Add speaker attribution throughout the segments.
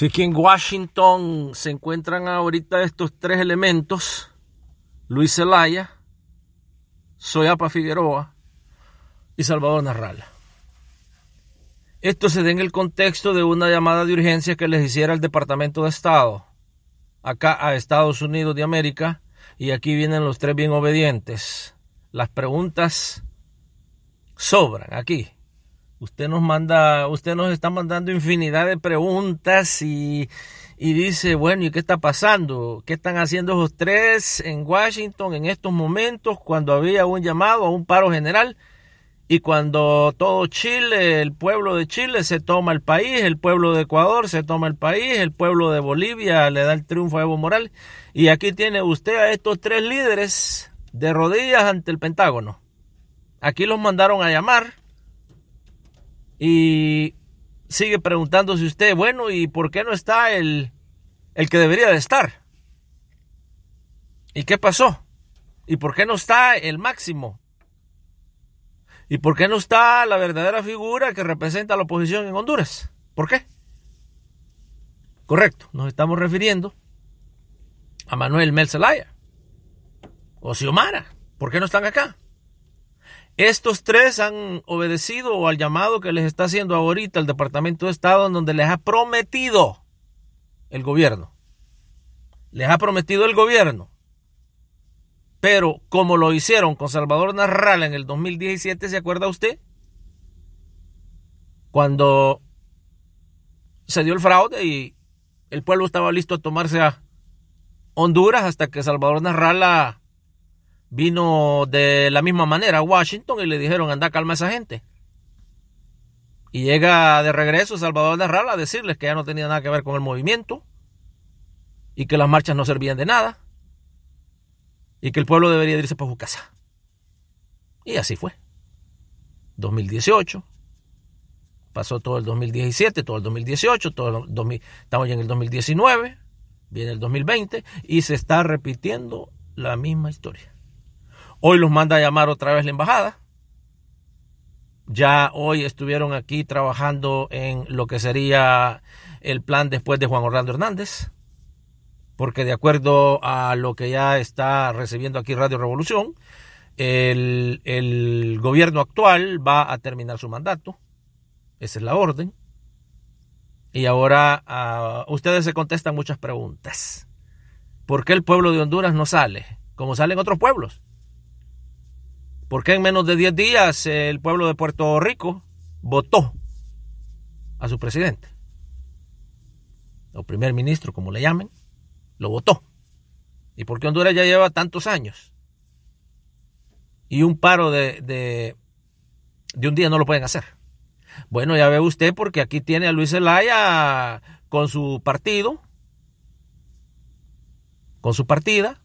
Speaker 1: Así que en Washington se encuentran ahorita estos tres elementos. Luis Zelaya, Soyapa Figueroa y Salvador Narral. Esto se da en el contexto de una llamada de urgencia que les hiciera el Departamento de Estado, acá a Estados Unidos de América, y aquí vienen los tres bien obedientes. Las preguntas sobran aquí. Usted nos manda, usted nos está mandando infinidad de preguntas y, y dice, bueno, ¿y qué está pasando? ¿Qué están haciendo esos tres en Washington en estos momentos cuando había un llamado a un paro general? Y cuando todo Chile, el pueblo de Chile se toma el país, el pueblo de Ecuador se toma el país, el pueblo de Bolivia le da el triunfo a Evo Morales. Y aquí tiene usted a estos tres líderes de rodillas ante el Pentágono. Aquí los mandaron a llamar y sigue preguntándose usted, bueno, ¿y por qué no está el, que debería de estar? ¿Y qué pasó? ¿Y por qué no está el máximo? ¿Y por qué no está la verdadera figura que representa a la oposición en Honduras? ¿Por qué? Correcto, nos estamos refiriendo a Manuel Mel Zelaya o Xiomara. ¿Por qué no están acá? Estos tres han obedecido al llamado que les está haciendo ahorita el Departamento de Estado, en donde les ha prometido el gobierno. Les ha prometido el gobierno. Pero como lo hicieron con Salvador Narral en el 2017, ¿se acuerda usted? Cuando se dio el fraude y el pueblo estaba listo a tomarse a Honduras hasta que Salvador Narrala vino de la misma manera a Washington y le dijeron anda calma esa gente. Y llega de regreso Salvador de Rala a decirles que ya no tenía nada que ver con el movimiento y que las marchas no servían de nada y que el pueblo debería irse para su casa. Y así fue. 2018, pasó todo el 2017, todo el 2018, todo 2000, estamos ya en el 2019, viene el 2020 y se está repitiendo la misma historia. Hoy los manda a llamar otra vez la embajada. Ya hoy estuvieron aquí trabajando en lo que sería el plan después de Juan Orlando Hernández, porque de acuerdo a lo que ya está recibiendo aquí Radio Revolución, el, gobierno actual va a terminar su mandato. Esa es la orden. Y ahora a ah, ustedes se contestan muchas preguntas. ¿Por qué el pueblo de Honduras no sale? Como salen otros pueblos qué en menos de 10 días el pueblo de Puerto Rico votó a su presidente. O primer ministro, como le llamen, lo votó. ¿Y por qué Honduras ya lleva tantos años? Y un paro de, de, un día no lo pueden hacer. Bueno, ya ve usted, porque aquí tiene a Luis elaya con su partido, con su partida,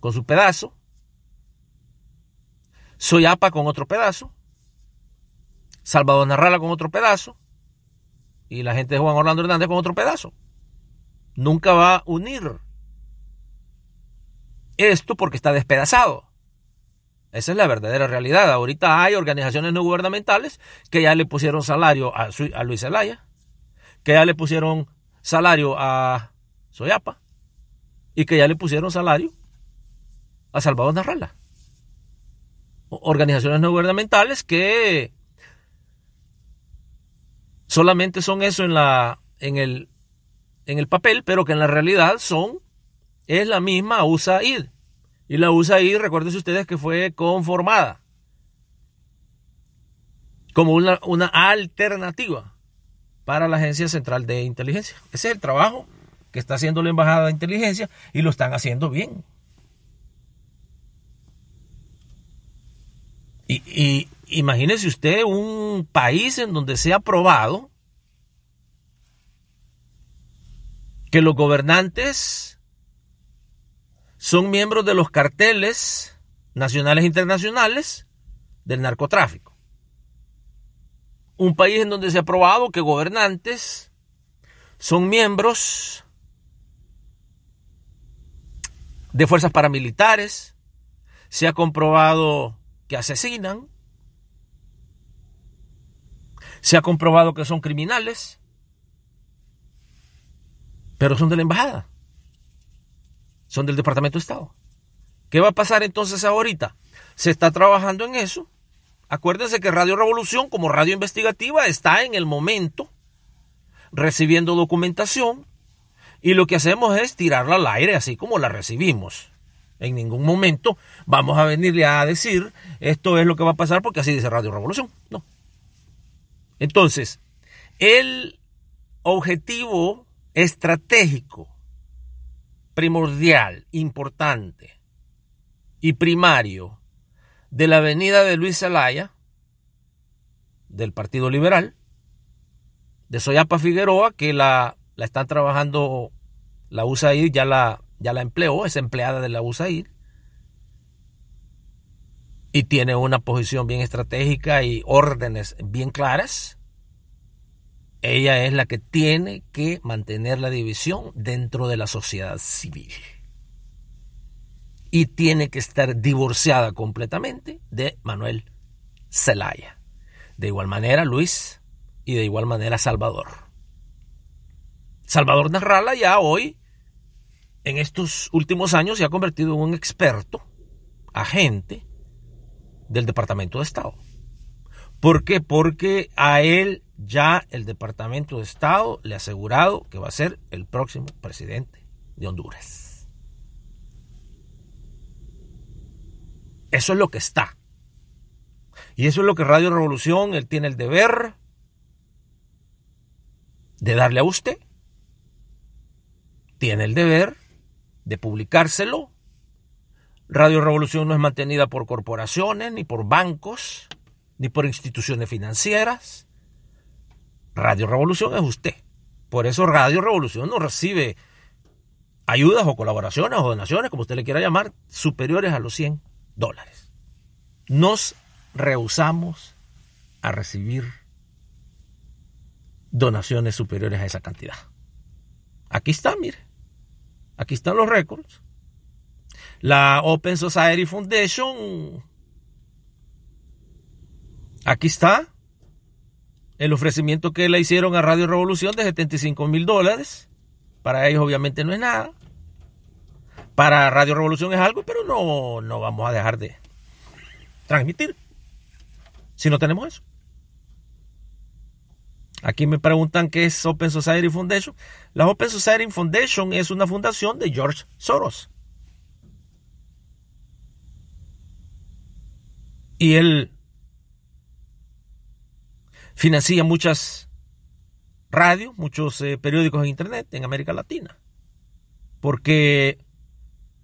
Speaker 1: con su pedazo, Soyapa con otro pedazo, Salvador Narrala con otro pedazo y la gente de Juan Orlando Hernández con otro pedazo. Nunca va a unir esto porque está despedazado. Esa es la verdadera realidad. Ahorita hay organizaciones no gubernamentales que ya le pusieron salario a, Luis Zelaya, que ya le pusieron salario a Soyapa y que ya le pusieron salario a Salvador Narrala organizaciones no gubernamentales que solamente son eso en, la, en, el, en el papel, pero que en la realidad son, es la misma USAID. Y la USAID, recuerden ustedes que fue conformada como una, una alternativa para la Agencia Central de Inteligencia. Ese es el trabajo que está haciendo la Embajada de Inteligencia y lo están haciendo bien. Y, imagínese usted un país en donde se ha probado que los gobernantes son miembros de los carteles nacionales e internacionales del narcotráfico. Un país en donde se ha probado que gobernantes son miembros de fuerzas paramilitares. Se ha comprobado que asesinan, se ha comprobado que son criminales, pero son de la embajada, son del Departamento de Estado. ¿Qué va a pasar entonces ahorita? Se está trabajando en eso. Acuérdense que Radio Revolución como radio investigativa está en el momento recibiendo documentación y lo que hacemos es tirarla al aire así como la recibimos. En ningún momento vamos a venirle a decir esto es lo que va a pasar porque así dice Radio Revolución. No. Entonces, el objetivo estratégico, primordial, importante y primario de la avenida de Luis Zelaya, del Partido Liberal, de Soyapa Figueroa, que la, la están trabajando la usa USAID, ya la, ya la empleó, es empleada de la USAID y tiene una posición bien estratégica y órdenes bien claras. Ella es la que tiene que mantener la división dentro de la sociedad civil. Y tiene que estar divorciada completamente de Manuel Zelaya. De igual manera Luis y de igual manera Salvador. Salvador Narrala ya hoy en estos últimos años se ha convertido en un experto, agente del Departamento de Estado. ¿Por qué? Porque a él ya el Departamento de Estado le ha asegurado que va a ser el próximo presidente de Honduras. Eso es lo que está. Y eso es lo que Radio Revolución, él tiene el deber de darle a usted. Tiene el deber de publicárselo. Radio Revolución no es mantenida por corporaciones, ni por bancos, ni por instituciones financieras. Radio Revolución es usted. Por eso Radio Revolución no recibe ayudas o colaboraciones o donaciones, como usted le quiera llamar, superiores a los 100 dólares. Nos rehusamos a recibir donaciones superiores a esa cantidad. Aquí está, mire. Aquí están los récords. La Open Society Foundation. Aquí está el ofrecimiento que le hicieron a Radio Revolución de 75 mil dólares. Para ellos obviamente no es nada. Para Radio Revolución es algo, pero no, no vamos a dejar de transmitir si no tenemos eso. Aquí me preguntan qué es Open Society Foundation. La Open Society Foundation es una fundación de George Soros. Y él financia muchas radios, muchos eh, periódicos en Internet en América Latina. Porque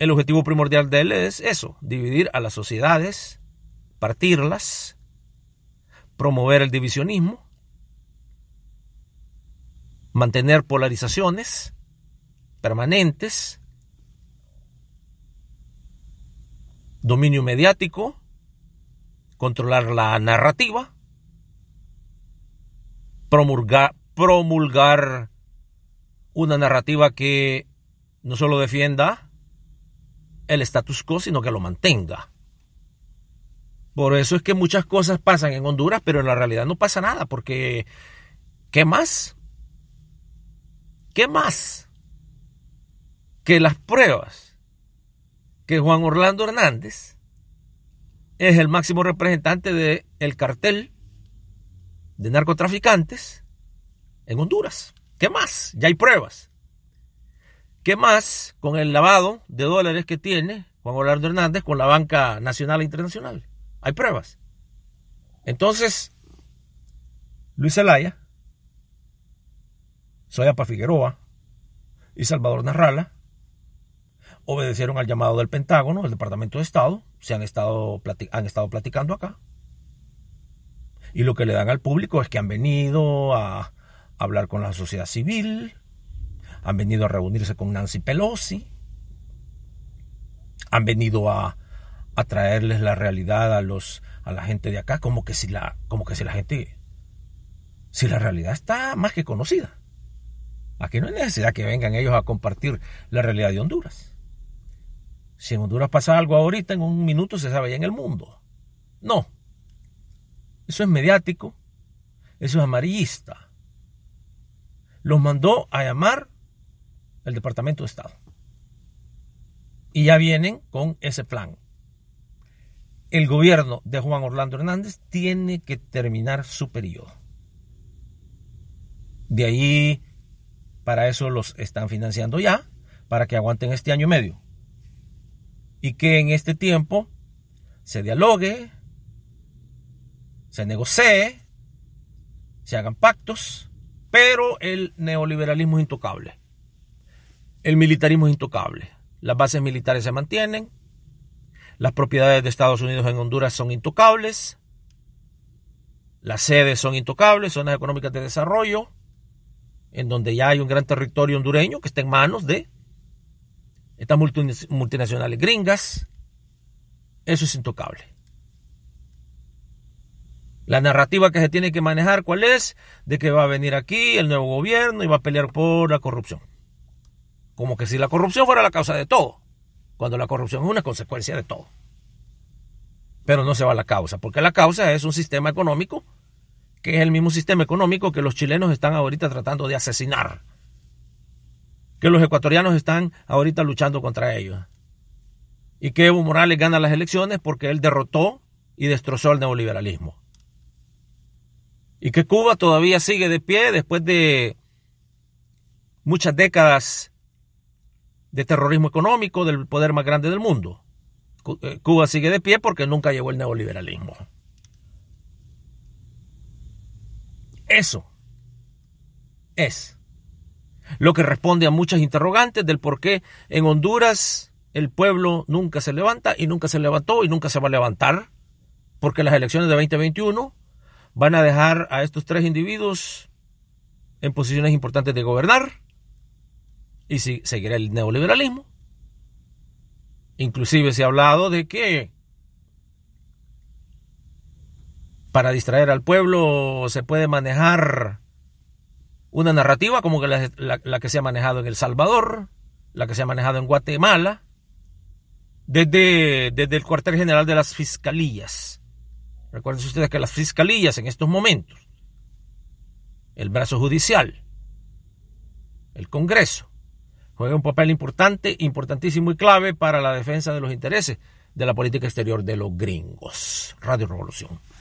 Speaker 1: el objetivo primordial de él es eso, dividir a las sociedades, partirlas, promover el divisionismo mantener polarizaciones permanentes, dominio mediático, controlar la narrativa, promulgar, promulgar una narrativa que no solo defienda el status quo, sino que lo mantenga. Por eso es que muchas cosas pasan en Honduras, pero en la realidad no pasa nada, porque ¿qué más? ¿Qué más que las pruebas que Juan Orlando Hernández es el máximo representante del el cartel de narcotraficantes en Honduras? ¿Qué más? Ya hay pruebas. ¿Qué más con el lavado de dólares que tiene Juan Orlando Hernández con la banca nacional e internacional? Hay pruebas. Entonces, Luis Zelaya Soyapa Figueroa y Salvador Narrala obedecieron al llamado del Pentágono, del Departamento de Estado, se han estado, han estado platicando acá. Y lo que le dan al público es que han venido a hablar con la sociedad civil, han venido a reunirse con Nancy Pelosi, han venido a, a traerles la realidad a los a la gente de acá, como que si la, como que si la gente, si la realidad está más que conocida. Aquí no hay necesidad que vengan ellos a compartir la realidad de Honduras. Si en Honduras pasa algo ahorita, en un minuto se sabe ya en el mundo. No. Eso es mediático. Eso es amarillista. Los mandó a llamar el Departamento de Estado. Y ya vienen con ese plan. El gobierno de Juan Orlando Hernández tiene que terminar su periodo. De ahí para eso los están financiando ya, para que aguanten este año y medio. Y que en este tiempo se dialogue, se negocie, se hagan pactos, pero el neoliberalismo es intocable. El militarismo es intocable. Las bases militares se mantienen. Las propiedades de Estados Unidos en Honduras son intocables. Las sedes son intocables, zonas económicas de desarrollo en donde ya hay un gran territorio hondureño que está en manos de estas multinacionales gringas. Eso es intocable. La narrativa que se tiene que manejar, ¿cuál es? De que va a venir aquí el nuevo gobierno y va a pelear por la corrupción. Como que si la corrupción fuera la causa de todo, cuando la corrupción es una consecuencia de todo. Pero no se va a la causa, porque la causa es un sistema económico que es el mismo sistema económico que los chilenos están ahorita tratando de asesinar, que los ecuatorianos están ahorita luchando contra ellos, y que Evo Morales gana las elecciones porque él derrotó y destrozó el neoliberalismo, y que Cuba todavía sigue de pie después de muchas décadas de terrorismo económico del poder más grande del mundo. Eh, Cuba sigue de pie porque nunca llegó el neoliberalismo. Eso es lo que responde a muchas interrogantes del por qué en Honduras el pueblo nunca se levanta y nunca se levantó y nunca se va a levantar, porque las elecciones de 2021 van a dejar a estos tres individuos en posiciones importantes de gobernar y seguirá el neoliberalismo. Inclusive se ha hablado de que para distraer al pueblo se puede manejar una narrativa como la, que se ha manejado en El Salvador, la que se ha manejado en Guatemala, desde, desde el cuartel general de las fiscalías. Recuerden ustedes que las fiscalías en estos momentos, el brazo judicial, el Congreso, juega un papel importante, importantísimo y clave para la defensa de los intereses de la política exterior de los gringos. Radio Revolución.